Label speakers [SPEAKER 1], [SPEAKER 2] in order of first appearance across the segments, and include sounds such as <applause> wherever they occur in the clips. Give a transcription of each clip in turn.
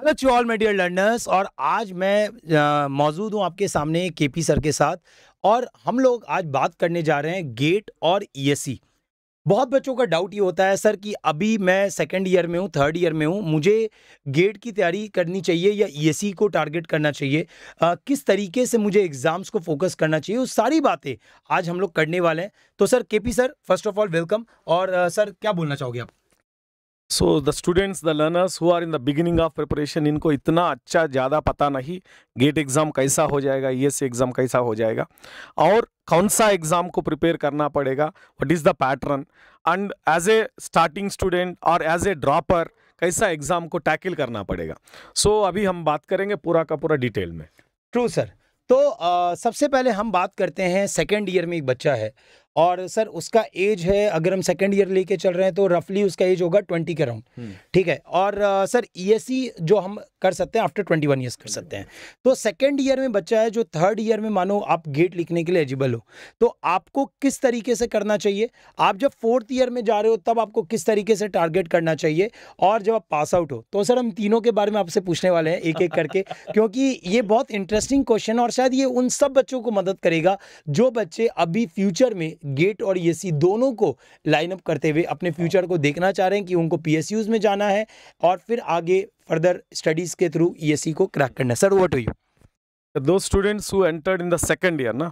[SPEAKER 1] Hello to all my dear dear learners और आज मैं मौजूद हूँ आपके सामने केपी सर के साथ और हम लोग आज बात करने जा रहे हैं गेट और ई बहुत बच्चों का डाउट ये होता है सर कि अभी मैं सेकेंड ईयर में हूँ थर्ड ईयर में हूँ मुझे गेट की तैयारी करनी चाहिए या ई को टारगेट करना चाहिए आ, किस तरीके से मुझे एग्ज़ाम्स को फोकस करना चाहिए वो सारी बातें आज हम लोग करने वाले हैं तो sir KP sir first of all welcome और आ, सर क्या बोलना चाहोगे आप
[SPEAKER 2] so the students the learners who are in the beginning of preparation इनको इतना अच्छा ज़्यादा पता नहीं गेट एग्ज़ाम कैसा हो जाएगा ई एस एग्ज़ाम कैसा हो जाएगा और कौन सा एग्ज़ाम को प्रिपेयर करना पड़ेगा what is the pattern and as a starting student और एज ए ड्रॉपर कैसा एग्ज़ाम को टैकल करना पड़ेगा सो so, अभी हम बात करेंगे पूरा का पूरा डिटेल में ट्रू सर
[SPEAKER 1] तो आ, सबसे पहले हम बात करते हैं सेकेंड ईयर में एक बच्चा है और सर उसका एज है अगर हम सेकेंड ईयर लेके चल रहे हैं तो रफली उसका एज होगा ट्वेंटी के अराउंड हम्म। ठीक है और सर ई e e जो हम कर सकते हैं आफ्टर ट्वेंटी वन ईयर्स कर सकते हैं तो सेकेंड ईयर में बच्चा है जो थर्ड ईयर में मानो आप गेट लिखने के लिए एलिजिबल हो तो आपको किस तरीके से करना चाहिए आप जब फोर्थ ईयर में जा रहे हो तब आपको किस तरीके से टारगेट करना चाहिए और जब आप पास आउट हो तो सर हम तीनों के बारे में आपसे पूछने वाले हैं एक एक करके <laughs> क्योंकि ये बहुत इंटरेस्टिंग क्वेश्चन और शायद ये उन सब बच्चों को मदद करेगा जो बच्चे अभी फ्यूचर में गेट और ई दोनों को लाइनअप करते हुए अपने फ्यूचर को देखना चाह रहे हैं कि उनको पी में जाना है और फिर
[SPEAKER 2] आगे फर्दर स्टडीज़ के थ्रू ई e को क्रैक करना सर वो टू यू दो students who entered in the second year ना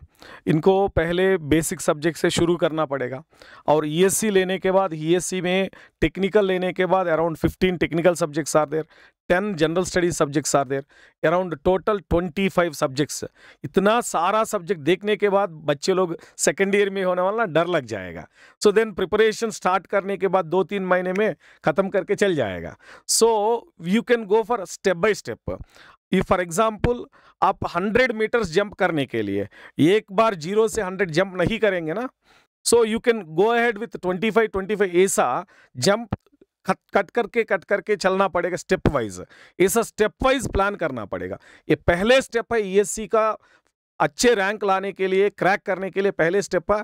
[SPEAKER 2] इनको पहले बेसिक सब्जेक्ट से शुरू करना पड़ेगा और ई e लेने के बाद ई e में टेक्निकल लेने के बाद around 15 technical subjects are there 10 general studies subjects are there around total 25 subjects इतना सारा सब्जेक्ट देखने के बाद बच्चे लोग सेकेंड ईयर में होने वाला डर लग जाएगा सो देन प्रिपरेशन स्टार्ट करने के बाद दो तीन महीने में ख़त्म करके चल जाएगा so you can go for step by step for example आप 100 मीटर्स जंप करने के लिए एक बार जीरो से 100 जंप नहीं करेंगे ना so you can go ahead with 25 25 ऐसा जंप कट कट करके कट करके चलना पड़ेगा स्टेप वाइज ऐसा स्टेप वाइज प्लान करना पड़ेगा ये पहले स्टेप है ईएससी e का अच्छे रैंक लाने के लिए क्रैक करने के लिए पहले स्टेप है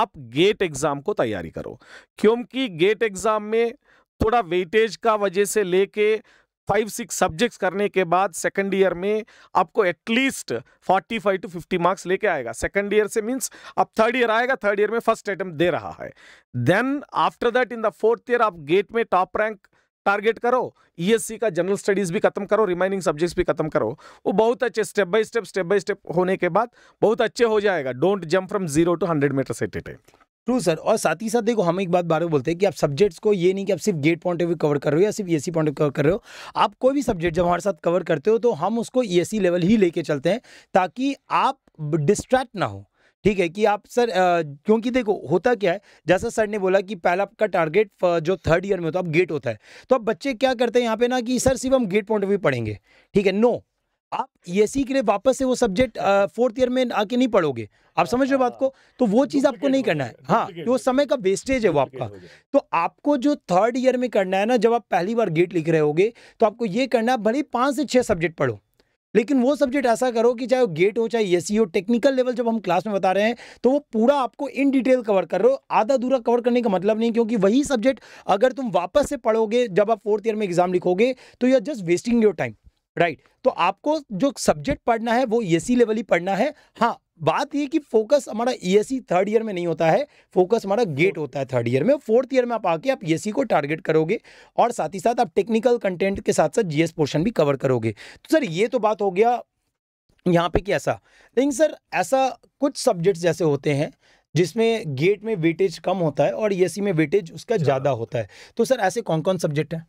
[SPEAKER 2] आप गेट एग्जाम को तैयारी करो क्योंकि गेट एग्जाम में थोड़ा वेटेज का वजह से लेके फाइव सिक्स सब्जेक्ट्स करने के बाद सेकंड ईयर में आपको at least forty five to fifty marks लेके आएगा सेकंड ईयर से मींस अब थर्ड ईयर आएगा थर्ड ईयर में फर्स्ट अटेम्प दे रहा है then after that in the fourth year आप गेट में टॉप रैंक टारगेट करो ईएससी e का जनरल स्टडीज भी खत्म करो रिमाइनिंग सब्जेक्ट्स भी खत्म करो वो बहुत अच्छे step by step step by step होने के बाद बहुत अच्छे हो जाएगा don't jump from zero to hundred metres at a time true sir और
[SPEAKER 1] साथ ही साथ देखो हम एक बात बार में बोलते हैं कि आप सब्जेक्ट्स को ये नहीं कि आप सिर्फ GATE point of view cover कर रहे हो या सिर्फ ई पॉइंट ऑफ कवर कर रहे हो आप कोई भी सब्जेक्ट जब हमारे साथ कवर करते हो तो हम उसको ई लेवल ही लेके चलते हैं ताकि आप डिस्ट्रैक्ट ना हो ठीक है कि आप सर क्योंकि देखो होता क्या है जैसा सर ने बोला कि पहला आपका टारगेट जो थर्ड ईयर में होता है अब गेट होता है तो अब बच्चे क्या करते हैं यहाँ पे ना कि सर सिर्फ हम गेट पॉइंट ऑफ व्यू पढ़ेंगे ठीक है नो आप सी e के लिए वापस से वो सब्जेक्ट फोर्थ ईयर में आके नहीं पढ़ोगे आप समझ रहे हो बात को तो वो चीज़ आपको नहीं करना है हाँ तो वो समय का वेस्टेज है वो आपका तो आपको जो थर्ड ईयर में करना है ना जब आप पहली बार गेट लिख रहे होगे तो आपको ये करना है भले पाँच से छः सब्जेक्ट पढ़ो लेकिन वो सब्जेक्ट ऐसा करो कि चाहे वो गेट हो चाहे एस e हो टेक्निकल लेवल जब हम क्लास में बता रहे हैं तो वो पूरा आपको इन डिटेल कवर कर रहे हो आधा दूरा कवर करने का मतलब नहीं क्योंकि वही सब्जेक्ट अगर तुम वापस से पढ़ोगे जब आप फोर्थ ईयर में एग्जाम लिखोगे तो you are just wasting your time right right. तो आपको जो सब्जेक्ट पढ़ना है वो सी e लेवल ही पढ़ना है हाँ बात ये कि फोकस हमारा ई थर्ड ईयर में नहीं होता है फोकस हमारा गेट होता है थर्ड ईयर में फोर्थ ईयर में आप आके आप सी e को टारगेट करोगे और साथ ही साथ आप टेक्निकल कंटेंट के साथ साथ जीएस पोर्शन भी कवर करोगे तो सर ये तो बात हो गया यहाँ पे कि ऐसा लेकिन सर ऐसा कुछ सब्जेक्ट्स जैसे होते हैं जिसमें गेट में वेटेज कम
[SPEAKER 2] होता है और ई e में वेटेज उसका ज़्यादा होता है तो सर ऐसे कौन कौन सब्जेक्ट हैं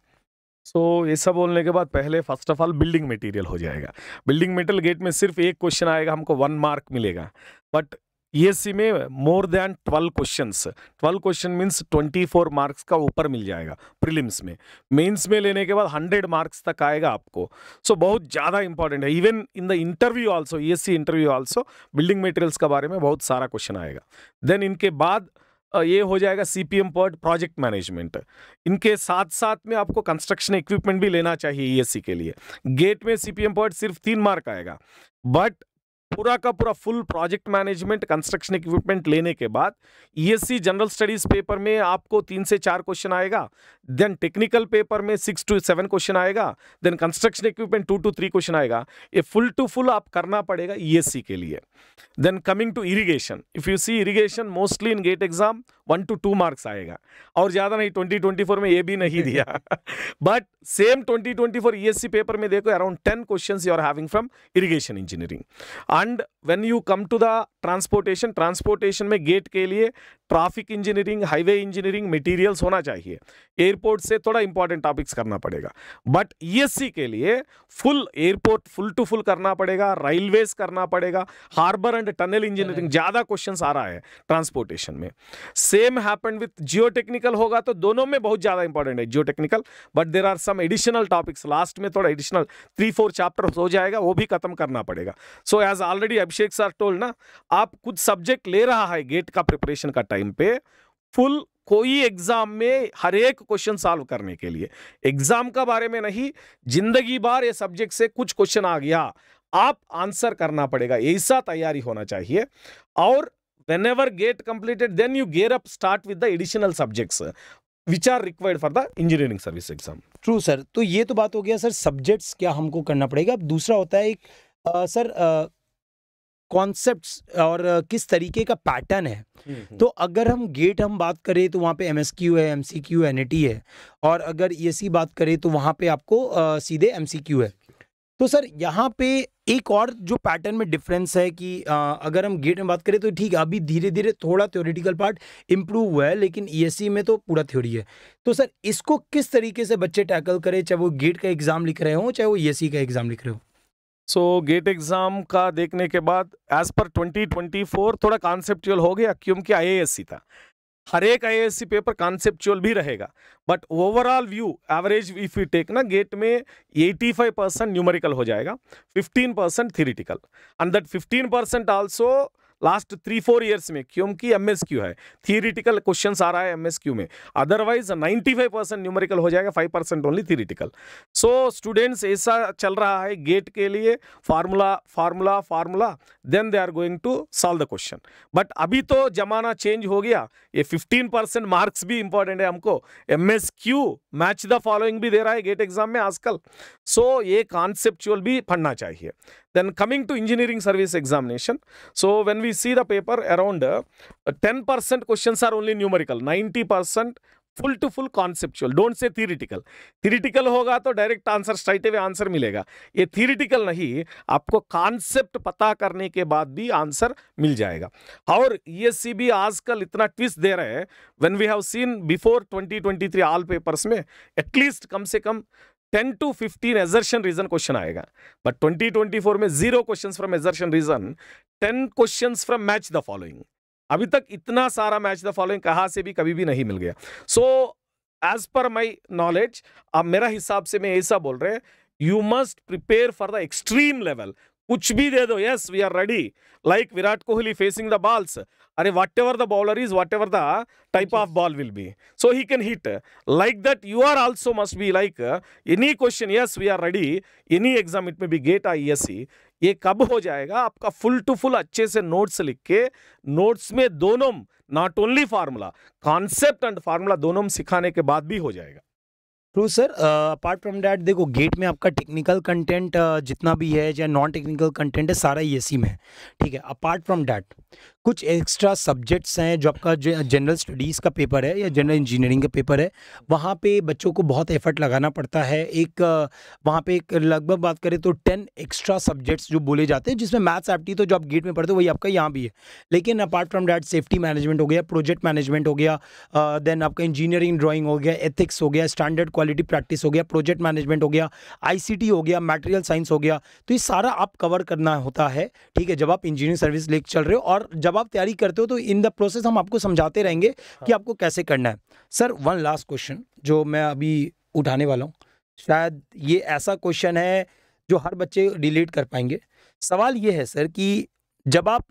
[SPEAKER 2] सो so, ये सब बोलने के बाद पहले first of all building material हो जाएगा बिल्डिंग मेटल गेट में सिर्फ एक क्वेश्चन आएगा हमको वन मार्क मिलेगा बट ई में more than twelve question twelve question means twenty four marks का ऊपर मिल जाएगा प्रिलिम्स में मेंस में लेने के बाद हंड्रेड मार्क्स तक आएगा आपको सो so, बहुत ज़्यादा इंपॉर्टेंट है even in the interview also see interview also building materials के बारे में बहुत सारा क्वेश्चन आएगा देन इनके बाद ये हो जाएगा सीपीएम पर प्रोजेक्ट मैनेजमेंट इनके साथ साथ में आपको कंस्ट्रक्शन इक्विपमेंट भी लेना चाहिए सी e के लिए गेट में सीपीएम पर सिर्फ तीन मार्क आएगा बट पूरा का पूरा full project management construction equipment लेने के बाद ईएससी जनरल स्टडीज पेपर में आपको तीन से चार क्वेश्चन आएगा देन टेक्निकल पेपर में सिक्स टू सेवन क्वेश्चन आएगा then construction equipment two to three question आएगा ये फुल टू फुल आप करना पड़ेगा ईएससी e के लिए then coming to irrigation if you see irrigation mostly in GATE exam one to two marks आएगा और ज़्यादा नहीं ट्वेंटी ट्वेंटी फोर में ये भी नहीं दिया but same twenty twenty four E paper में देखो around ten question you are having from irrigation engineering and when you come to the transportation transportation में गेट के लिए traffic engineering highway engineering materials होना चाहिए एयरपोर्ट से थोड़ा important topics करना पड़ेगा बट ईएससी e के लिए full airport full to full करना पड़ेगा रेलवेज करना पड़ेगा हार्बर एंड टनल इंजीनियरिंग ज़्यादा क्वेश्चन आ रहा है ट्रांसपोर्टेशन में से same happen with geotechnical होगा तो दोनों में बहुत ज़्यादा इंपॉर्टेंट है geotechnical but there are some additional topics last में थोड़ा एडिशनल थ्री फोर चैप्टर हो जाएगा वो भी खत्म करना पड़ेगा so as already Abhishek sir told ना आप कुछ सब्जेक्ट ले रहा है गेट का प्रिपरेशन का टाइम पे फुल कोई एग्जाम में हर एक क्वेश्चन सॉल्व करने के लिए एग्जाम का बारे में नहीं जिंदगी बार ये सब्जेक्ट से कुछ क्वेश्चन आ गया आप आंसर करना पड़ेगा ऐसा तैयारी होना चाहिए और whenever gate completed then you gear up start with the additional subjects which are required for the engineering service exam true sir तो ये तो
[SPEAKER 1] बात हो गया सर सब्जेक्ट्स क्या हमको करना पड़ेगा अब दूसरा होता है एक आ, सर कॉन्सेप्ट्स और किस तरीके का पैटर्न है हम्म, हम्म। तो अगर हम गेट हम बात करें तो वहाँ पे एम एस क्यू है M C Q N A T है और अगर ई एस सी बात करें तो वहाँ पे आपको आ, सीधे एम सी क्यू है तो सर यहाँ पे एक और जो पैटर्न में डिफरेंस है कि आ, अगर हम गेट में बात करें तो ठीक है अभी धीरे धीरे थोड़ा थ्योरेटिकल पार्ट इम्प्रूव हुआ है लेकिन ई e में तो पूरा थ्योरी है तो सर इसको किस तरीके से बच्चे टैकल करें चाहे वो गेट
[SPEAKER 2] का एग्ज़ाम लिख रहे हों चाहे वो ई e का एग्ज़ाम लिख रहे हो सो गेट एग्ज़ाम का देखने के बाद एज़ पर 2024 थोड़ा कॉन्सेप्चुअल हो गया क्योंकि आई था हर एक आई पेपर कॉन्सेप्चुअल भी रहेगा but overall view average if you take ना गेट में 85 परसेंट न्यूमरिकल हो जाएगा 15 percent theoretical and that 15 percent also last three four years में क्योंकि एम एस क्यू है थियोरिटिकल क्वेश्चन आ रहा है एम एस क्यू में otherwise ninety five percent numerical हो जाएगा five percent only theoretical so students ऐसा चल रहा है गेट के लिए formula formula formula then they are going to solve the question but अभी तो जमाना चेंज हो गया ये फिफ्टीन परसेंट मार्क्स भी इंपॉर्टेंट है हमको M S Q match the following भी दे रहा है गेट एग्जाम में आजकल सो so, ये कॉन्सेप्चुअल भी पढ़ना चाहिए Then coming to engineering service examination. So when we see the paper around 10% uh, questions are only numerical. 90% full to full conceptual don't say theoretical theoretical होगा तो direct answer straight way answer मिलेगा ये थीरिटिकल नहीं आपको concept पता करने के बाद भी आंसर मिल जाएगा और ये सी भी आजकल इतना ट्विस्ट दे रहे हैं when we have seen before 2023 twenty three all papers में एटलीस्ट कम से कम 10 टू 15 एजर्शन रीजन क्वेश्चन आएगा बट 2024 में zero question from assertion reason 10 question from match the following अभी तक इतना सारा मैच द फॉलोइंग कहाँ से भी कभी भी नहीं मिल गया so as per my knowledge अब मेरा हिसाब से मैं ऐसा बोल रहे हैं you must prepare for the extreme level कुछ भी दे दो yes we are ready like Virat Kohli facing the balls अरे whatever the bowler is whatever the type of ball will be so he can hit like that you are also must be like any question yes we are ready any exam it में be GATE I S C ये कब हो जाएगा आपका full to full अच्छे से notes लिख के नोट्स में दोनों not only formula concept and formula दोनों सिखाने के बाद भी हो जाएगा तो सर अपार्ट फ्रॉम डैट देखो
[SPEAKER 1] गेट में आपका टेक्निकल कंटेंट uh, जितना भी है या नॉन टेक्निकल कंटेंट है सारा ई में है ठीक है अपार्ट फ्रॉम डैट कुछ एक्स्ट्रा सब्जेक्ट्स हैं जो आपका जनरल स्टडीज़ का पेपर है या जनरल इंजीनियरिंग का पेपर है वहाँ पे बच्चों को बहुत एफर्ट लगाना पड़ता है एक वहाँ पे एक लगभग बात करें तो टेन एक्स्ट्रा सब्जेक्ट्स जो बोले जाते हैं जिसमें मैथ्स एप्टी तो जो आप गेट में पढ़ते हो वही आपका यहाँ भी है लेकिन apart from that safety management हो गया प्रोजेक्ट मैनेजमेंट हो गया देन आपका इंजीनियरिंग ड्राॅइंग हो गया एथिक्स हो गया स्टैंडर्ड क्वालिटी प्रैक्टिस हो गया प्रोजेक्ट मैनेजमेंट हो गया आई हो गया मेटेरियल साइंस हो गया तो ये सारा आप कवर करना होता है ठीक है जब आप इंजीनियरिंग सर्विस लेकर चल रहे हो और जब आप तैयारी करते हो तो इन द प्रोसेस हम आपको समझाते रहेंगे हाँ। कि आपको कैसे करना है सर वन लास्ट क्वेश्चन जो मैं अभी उठाने वाला हूँ शायद ये ऐसा क्वेश्चन है जो हर बच्चे डिलीट कर पाएंगे सवाल ये है सर कि जब आप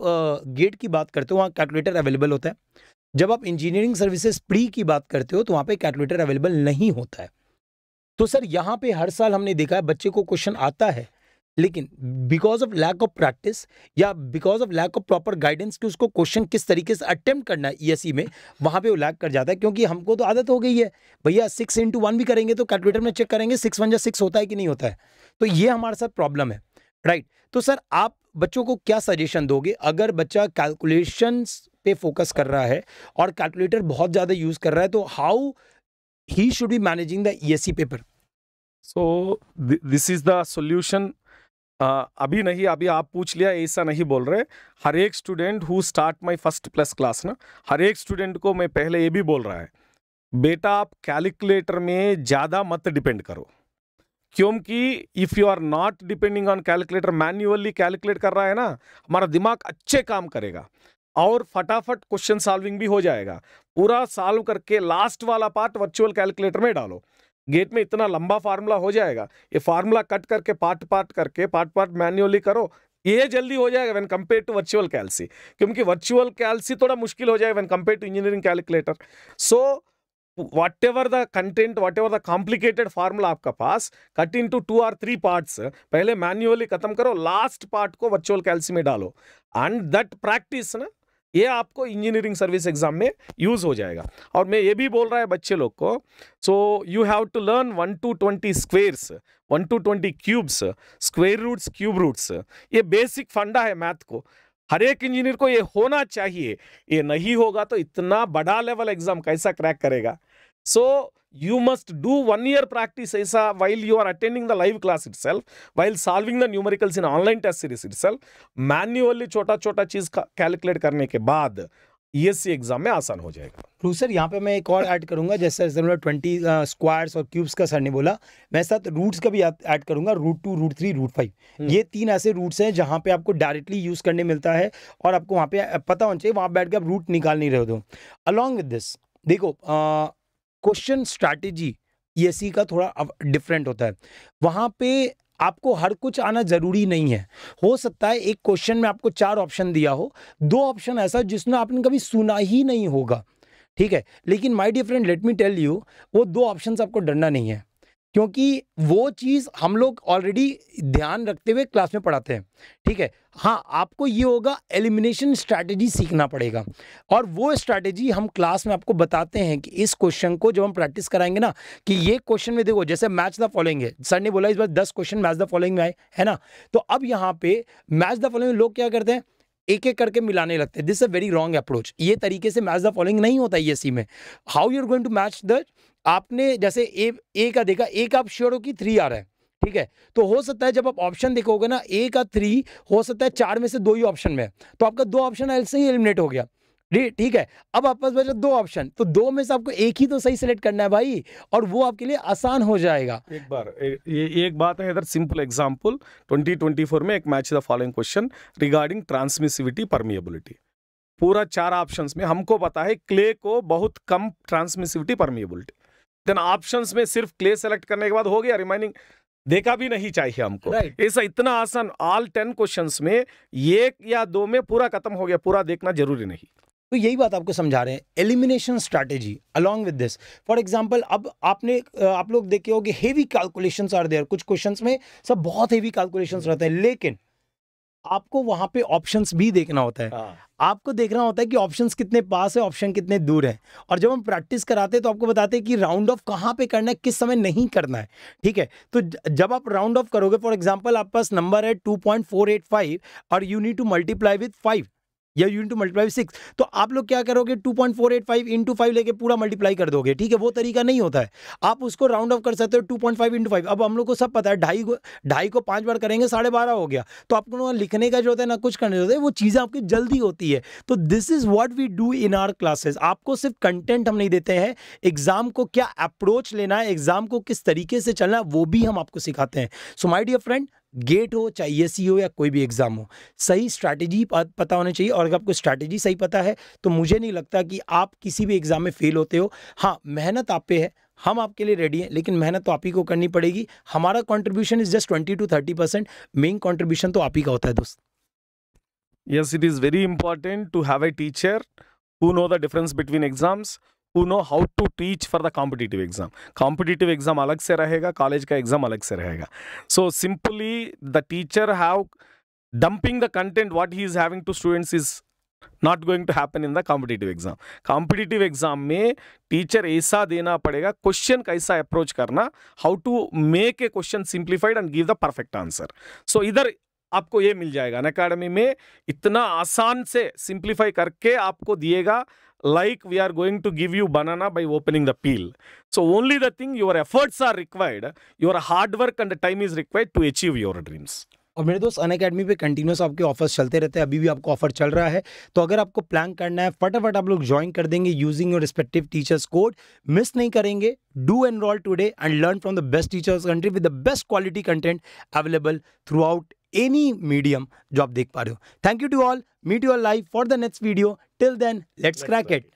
[SPEAKER 1] गेट की बात करते हो वहाँ कैलकुलेटर अवेलेबल होता है जब आप इंजीनियरिंग सर्विसेज प्री की बात करते हो तो वहाँ पे कैलकुलेटर अवेलेबल नहीं होता है तो सर यहाँ पे हर साल हमने देखा है बच्चे को क्वेश्चन आता है लेकिन because of lack of practice या because of lack of proper guidance कि उसको क्वेश्चन किस तरीके से अटेम्प्ट करना है ई में वहाँ पे वो लैक कर जाता है क्योंकि हमको तो आदत हो गई है भैया सिक्स इंटू वन भी करेंगे तो कैलकुलेटर में चेक करेंगे सिक्स वन या सिक्स होता है कि नहीं होता है तो ये हमारे साथ प्रॉब्लम है राइट right. तो सर आप बच्चों को क्या सजेशन दोगे अगर बच्चा कैलकुलेशन पे फोकस कर रहा है और कैलकुलेटर बहुत ज़्यादा
[SPEAKER 2] यूज़ कर रहा है तो how he should be managing the E paper So th this is the solution आ, अभी नहीं अभी आप पूछ लिया ऐसा नहीं बोल रहे हर एक student who start my first plus class ना हर एक स्टूडेंट को मैं पहले ये भी बोल रहा है बेटा आप कैलकुलेटर में ज़्यादा मत डिपेंड करो क्योंकि if you are not depending on calculator manually calculate कर रहा है ना हमारा दिमाग अच्छे काम करेगा और फटाफट क्वेश्चन सॉल्विंग भी हो जाएगा पूरा सॉल्व करके लास्ट वाला पार्ट वर्चुअल कैलकुलेटर में डालो गेट में इतना लंबा फार्मूला हो जाएगा ये फार्मूला कट करके पार्ट पार्ट करके पार्ट पार्ट मैन्युअली करो ये जल्दी हो जाएगा when compare to virtual calci क्योंकि वर्चुअल कैलसी थोड़ा मुश्किल हो जाएगा when compare to engineering calculator so whatever the content whatever the complicated formula आपका पास cut into two or three parts पहले मैन्युअली खत्म करो लास्ट पार्ट को वर्चुअल कैलसी में डालो एंड दैट प्रैक्टिस ना ये आपको इंजीनियरिंग सर्विस एग्जाम में यूज हो जाएगा और मैं ये भी बोल रहा है बच्चे लोग को so you have to learn one two twenty squares one two twenty cubes square roots cube roots ये बेसिक फंडा है मैथ को हर एक इंजीनियर को ये होना चाहिए ये नहीं होगा तो इतना बड़ा लेवल एग्जाम कैसा क्रैक करेगा सो so, you must do one year practice ESA while you are attending the live class itself, while solving the numericals in online test series itself, manually छोटा छोटा चीज calculate करने के बाद ईएससी एग्जाम में आसान हो जाएगा
[SPEAKER 1] तो सर यहाँ पे मैं एक और ऐड करूंगा जैसे ट्वेंटी स्क्वायर्स और क्यूब्स का सर ने बोला मैं साथ रूट्स का भी ऐड करूंगा root two root three root five ये तीन ऐसे रूट्स हैं जहाँ पे आपको डायरेक्टली यूज करने मिलता है और आपको वहाँ पे पता होना चाहिए वहाँ बैठ के आप रूट निकाल नहीं रहे हो अलॉन्ग विद दिस देखो uh, क्वेश्चन स्ट्रैटेजी ई का थोड़ा डिफरेंट होता है वहाँ पे आपको हर कुछ आना ज़रूरी नहीं है हो सकता है एक क्वेश्चन में आपको चार ऑप्शन दिया हो दो ऑप्शन ऐसा जिसने आपने कभी सुना ही नहीं होगा ठीक है लेकिन my dear friend let me tell you वो दो ऑप्शन आपको डरना नहीं है क्योंकि वो चीज़ हम लोग ऑलरेडी ध्यान रखते हुए क्लास में पढ़ाते हैं ठीक है हाँ आपको ये होगा एलिमिनेशन स्ट्रैटेजी सीखना पड़ेगा और वो स्ट्रैटेजी हम क्लास में आपको बताते हैं कि इस क्वेश्चन को जब हम प्रैक्टिस कराएंगे ना कि ये क्वेश्चन में देखो जैसे मैच द फॉलोइंग है सर ने बोला इस बार दस क्वेश्चन मैच द फॉलोइंग में आए है ना तो अब यहाँ पे मैच द फॉलोइंग लोग क्या करते हैं एक एक करके मिलाने लगते हैं this a very wrong approach ये तरीके से मैच द फॉलोइंग नहीं होता है e सी में how you are going to match the आपने जैसे ए ए का देखा ए का आप श्योर हो कि थ्री आ रहा है ठीक है तो हो सकता है जब आप ऑप्शन देखोगे ना ए का थ्री हो सकता है चार में से दो ही ऑप्शन में तो आपका दो ऑप्शन एल से ही एलिमिनेट हो गया ठीक है अब आपके पास बचा दो ऑप्शन तो दो में से आपको एक ही तो सही सिलेक्ट करना है भाई और वो आपके लिए आसान हो जाएगा
[SPEAKER 2] एक बार ये एक बात है इधर सिंपल एग्जांपल 2024 में एक match the following question regarding transmissivity permeability पूरा चार ऑप्शंस में हमको पता है क्ले को बहुत कम ट्रांसमिसिविटी परमिएबिलिटी देन ऑप्शंस में सिर्फ क्ले सेलेक्ट करने के बाद हो गया रिमाइनिंग देखा भी नहीं चाहिए हमको right. इतना आसान ऑल टेन क्वेश्चन में एक या दो में पूरा खत्म हो गया पूरा देखना जरूरी नहीं तो यही बात आपको समझा रहे हैं elimination strategy
[SPEAKER 1] along with this for example अब आपने आप लोग देखे हो कि हेवी कैलकुलेशंस आर देयर कुछ क्वेश्चंस में सब बहुत हेवी कैलकुलेशंस रहते हैं लेकिन आपको वहां पे ऑप्शंस भी देखना होता है हाँ। आपको देखना होता है कि ऑप्शंस कितने पास है ऑप्शन कितने दूर है और जब हम प्रैक्टिस कराते हैं तो आपको बताते हैं कि राउंड ऑफ कहाँ पे करना है किस समय नहीं करना है ठीक है तो जब आप राउंड ऑफ करोगे फॉर एग्जाम्पल आपके पास नंबर है two point four eight five और you need to multiply with five या यू इंटू मल्टीप्लाई सिक्स तो आप लोग क्या करोगे two point four eight five into five लेके पूरा मल्टीप्लाई कर दोगे ठीक है वो तरीका नहीं होता है आप उसको राउंड ऑफ कर सकते हो two point five into five अब हम लोग को सब पता है ढाई को ढाई को पाँच बार करेंगे साढ़े बारह हो गया तो आपको लिखने का जो होता है ना कुछ करने होता है वो चीज़ें आपकी जल्दी होती है तो this is what we do in our classes आपको सिर्फ कंटेंट हम नहीं देते हैं एग्जाम को क्या अप्रोच लेना है एग्जाम को किस तरीके से चलना है वो भी हम आपको सिखाते हैं so my dear friend get हो चाहे ई e e हो या कोई भी एग्ज़ाम हो सही स्ट्रैटेजी पता होना चाहिए और अगर आपको स्ट्रैटेजी सही पता है तो मुझे नहीं लगता कि आप किसी भी एग्ज़ाम में फेल होते हो हाँ मेहनत आप पे है हम आपके लिए रेडी हैं लेकिन मेहनत तो आप ही को करनी पड़ेगी हमारा contribution is just twenty to thirty percent main contribution तो आप ही का होता है दोस्त
[SPEAKER 2] yes it is very important to have a teacher who know the difference between exams who know how to teach for the competitive exam competitive exam अलग से रहेगा कॉलेज का एग्जाम अलग से रहेगा so simply the teacher have dumping the content what he is having to students is not going to happen in the competitive exam competitive exam में teacher ऐसा देना पड़ेगा क्वेश्चन का ऐसा अप्रोच करना how to make a question simplified and give the perfect answer so इधर आपको ये मिल जाएगा अन अकेडमी में इतना आसान से सिंप्लीफाई करके आपको दिएगा like we are going to give you banana by opening the peel. So only the thing your efforts are required, your hard work and the time is required to achieve your dreams.
[SPEAKER 1] और मेरे दोस्त Unacademy पे continuous आपके offers चलते रहते हैं अभी भी आपको ऑफर चल रहा है तो अगर आपको प्लान करना है फटाफट आप लोग ज्वाइन कर देंगे using your respective teachers code miss नहीं करेंगे do enroll today and learn from the best teachers country with the best quality content available throughout any medium जो आप देख पा रहे हो thank you to
[SPEAKER 2] all meet your life for the next video Till then, let's, let's crack, crack it. it.